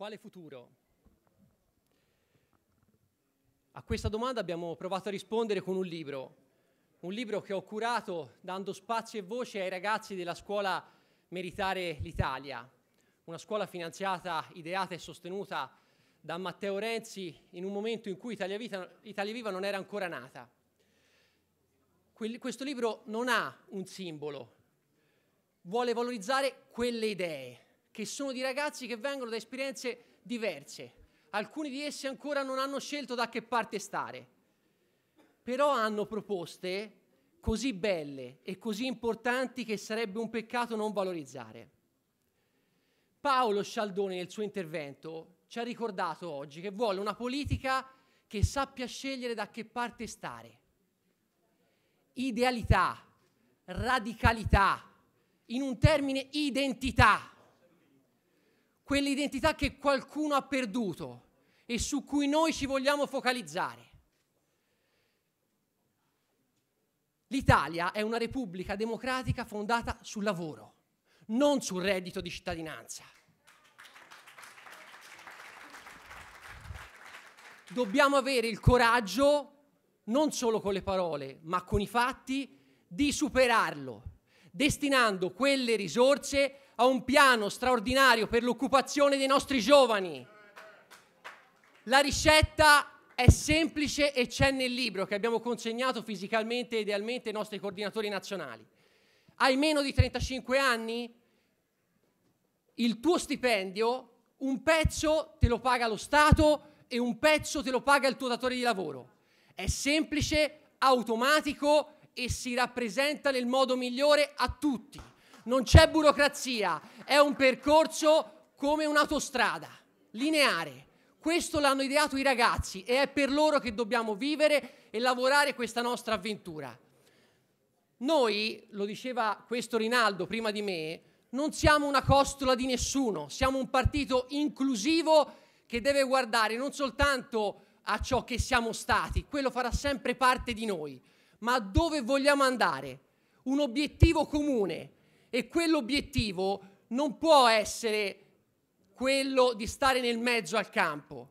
Quale futuro? A questa domanda abbiamo provato a rispondere con un libro, un libro che ho curato dando spazio e voce ai ragazzi della scuola Meritare l'Italia, una scuola finanziata, ideata e sostenuta da Matteo Renzi in un momento in cui Italia, Vita, Italia Viva non era ancora nata. Quelli, questo libro non ha un simbolo, vuole valorizzare quelle idee, che sono di ragazzi che vengono da esperienze diverse. Alcuni di essi ancora non hanno scelto da che parte stare, però hanno proposte così belle e così importanti che sarebbe un peccato non valorizzare. Paolo Scialdoni nel suo intervento ci ha ricordato oggi che vuole una politica che sappia scegliere da che parte stare. Idealità, radicalità, in un termine identità quell'identità che qualcuno ha perduto e su cui noi ci vogliamo focalizzare. L'Italia è una repubblica democratica fondata sul lavoro, non sul reddito di cittadinanza. Dobbiamo avere il coraggio, non solo con le parole, ma con i fatti, di superarlo, destinando quelle risorse ha un piano straordinario per l'occupazione dei nostri giovani. La ricetta è semplice e c'è nel libro che abbiamo consegnato fisicamente e idealmente ai nostri coordinatori nazionali. Hai meno di 35 anni? Il tuo stipendio, un pezzo te lo paga lo Stato e un pezzo te lo paga il tuo datore di lavoro. È semplice, automatico e si rappresenta nel modo migliore a tutti non c'è burocrazia, è un percorso come un'autostrada, lineare. Questo l'hanno ideato i ragazzi e è per loro che dobbiamo vivere e lavorare questa nostra avventura. Noi, lo diceva questo Rinaldo prima di me, non siamo una costola di nessuno, siamo un partito inclusivo che deve guardare non soltanto a ciò che siamo stati, quello farà sempre parte di noi, ma dove vogliamo andare. Un obiettivo comune, e quell'obiettivo non può essere quello di stare nel mezzo al campo.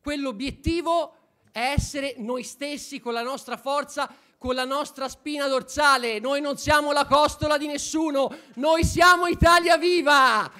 Quell'obiettivo è essere noi stessi con la nostra forza, con la nostra spina dorsale. Noi non siamo la costola di nessuno, noi siamo Italia viva!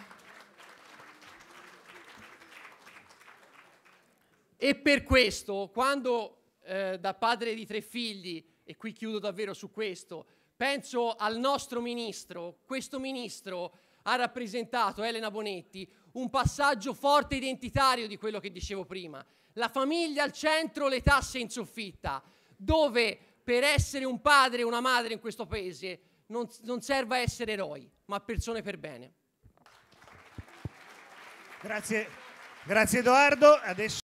E per questo, quando eh, da padre di tre figli e qui chiudo davvero su questo, penso al nostro ministro, questo ministro ha rappresentato Elena Bonetti un passaggio forte identitario di quello che dicevo prima, la famiglia al centro, le tasse in soffitta, dove per essere un padre e una madre in questo paese non, non serva essere eroi, ma persone per bene. Grazie, grazie Edoardo. Adesso...